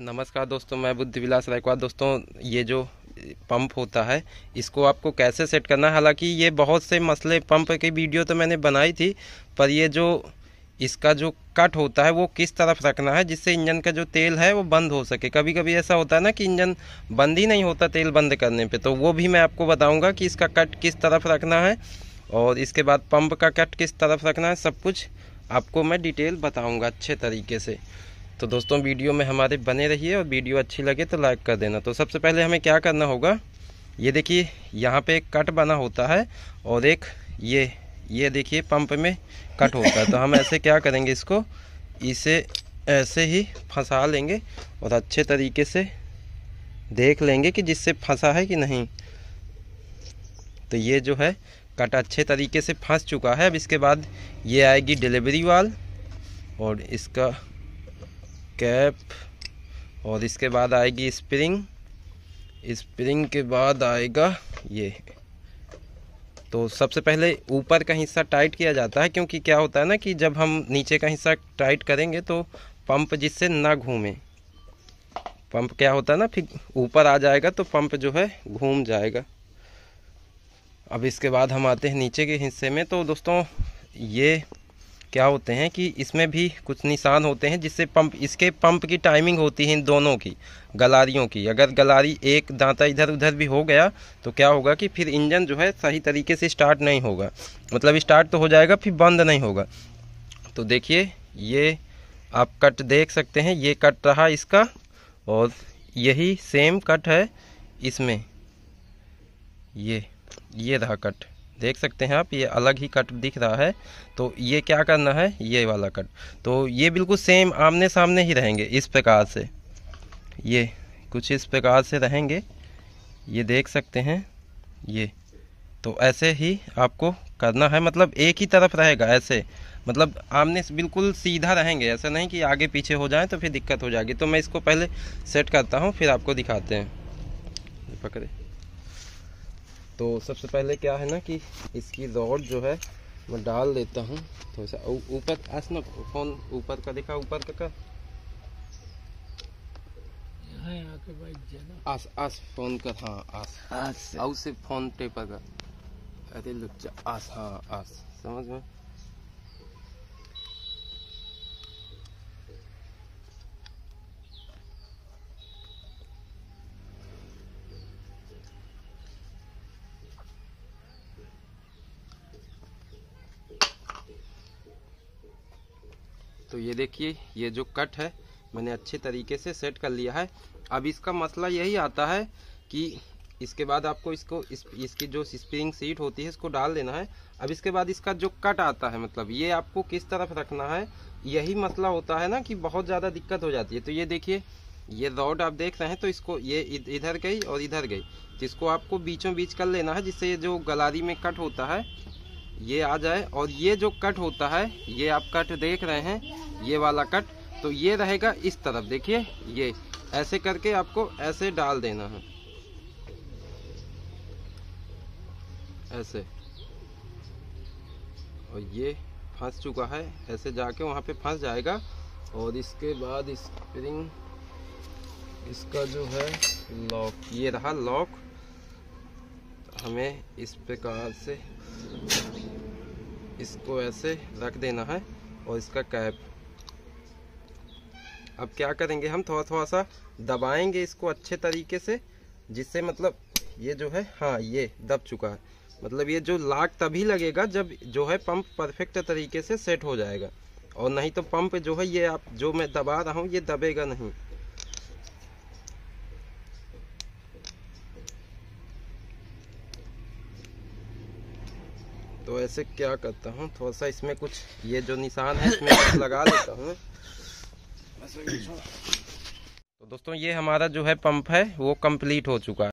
नमस्कार दोस्तों मैं बुद्धि विलास दोस्तों ये जो पंप होता है इसको आपको कैसे सेट करना है हालांकि ये बहुत से मसले पंप की वीडियो तो मैंने बनाई थी पर ये जो इसका जो कट होता है वो किस तरफ रखना है जिससे इंजन का जो तेल है वो बंद हो सके कभी कभी ऐसा होता है ना कि इंजन बंद ही नहीं होता तेल बंद करने पर तो वो भी मैं आपको बताऊँगा कि इसका कट किस तरफ रखना है और इसके बाद पंप का कट किस तरफ रखना है सब कुछ आपको मैं डिटेल बताऊँगा अच्छे तरीके से तो दोस्तों वीडियो में हमारे बने रहिए और वीडियो अच्छी लगे तो लाइक कर देना तो सबसे पहले हमें क्या करना होगा ये देखिए यहाँ पे एक कट बना होता है और एक ये ये देखिए पंप में कट होता है तो हम ऐसे क्या करेंगे इसको इसे ऐसे ही फंसा लेंगे और अच्छे तरीके से देख लेंगे कि जिससे फंसा है कि नहीं तो ये जो है कट अच्छे तरीके से फंस चुका है अब इसके बाद ये आएगी डिलीवरी वाल और इसका कैप और इसके बाद आएगी स्प्रिंग स्प्रिंग के बाद आएगा ये तो सबसे पहले ऊपर का हिस्सा टाइट किया जाता है क्योंकि क्या होता है ना कि जब हम नीचे का हिस्सा टाइट करेंगे तो पंप जिससे ना घूमे पंप क्या होता है ना फिर ऊपर आ जाएगा तो पंप जो है घूम जाएगा अब इसके बाद हम आते हैं नीचे के हिस्से में तो दोस्तों ये क्या होते हैं कि इसमें भी कुछ निशान होते हैं जिससे पंप इसके पंप की टाइमिंग होती है इन दोनों की गलारियों की अगर गलारी एक दांता इधर उधर भी हो गया तो क्या होगा कि फिर इंजन जो है सही तरीके से स्टार्ट नहीं होगा मतलब स्टार्ट तो हो जाएगा फिर बंद नहीं होगा तो देखिए ये आप कट देख सकते हैं ये कट रहा इसका और यही सेम कट है इसमें ये ये रहा कट देख सकते हैं आप ये अलग ही कट दिख रहा है तो ये क्या करना है ये वाला कट तो ये बिल्कुल सेम आमने सामने ही रहेंगे इस प्रकार से ये कुछ इस प्रकार से रहेंगे ये देख सकते हैं ये तो ऐसे ही आपको करना है मतलब एक ही तरफ रहेगा ऐसे मतलब आमने बिल्कुल सीधा रहेंगे ऐसा नहीं कि आगे पीछे हो जाए तो फिर दिक्कत हो जाएगी तो मैं इसको पहले सेट करता हूँ फिर आपको दिखाते हैं पकड़े तो सबसे पहले क्या है ना कि इसकी रॉड जो है मैं डाल देता हूँ थोड़ा सा ऊपर आस ना फोन ऊपर का देखा ऊपर का, का? आस आस फोन का हाँ आस आस से फोन टेपर का अरे लुच्चा आस हाँ आस समझ में तो ये देखिए ये जो कट है मैंने अच्छे तरीके से सेट कर लिया है अब इसका मसला यही आता है कि इसके बाद आपको इसको इस, इसकी जो स्प्रिंग सीट होती है इसको डाल देना है अब इसके बाद इसका जो कट आता है मतलब ये आपको किस तरफ रखना है यही मसला होता है ना कि बहुत ज़्यादा दिक्कत हो जाती है तो ये देखिए ये रॉड आप देख रहे हैं तो इसको ये इधर गई और इधर गई तो इसको आपको बीचों बीच कर लेना है जिससे ये जो गलारी में कट होता है ये आ जाए और ये जो कट होता है ये आप कट देख रहे हैं ये वाला कट तो ये रहेगा इस तरफ देखिए ये ऐसे करके आपको ऐसे डाल देना है ऐसे और ये फंस चुका है ऐसे जाके वहाँ पे फंस जाएगा और इसके बाद स्प्रिंग इसका जो है लॉक ये रहा लॉक हमें इस प्रकार से इसको ऐसे रख देना है और इसका कैप अब क्या करेंगे हम थोड़ा थोड़ा सा दबाएंगे इसको अच्छे तरीके से जिससे मतलब ये जो है हाँ ये दब चुका है मतलब ये जो लाख तभी लगेगा जब जो है पंप परफेक्ट तरीके से सेट हो जाएगा और नहीं तो पंप जो है ये आप जो मैं दबा रहा हूँ ये दबेगा नहीं तो ऐसे क्या करता हूँ थोड़ा सा इसमें कुछ ये जो निशान है इसमें कुछ लगा देता हूँ तो दोस्तों ये हमारा जो है पंप है वो कंप्लीट हो चुका है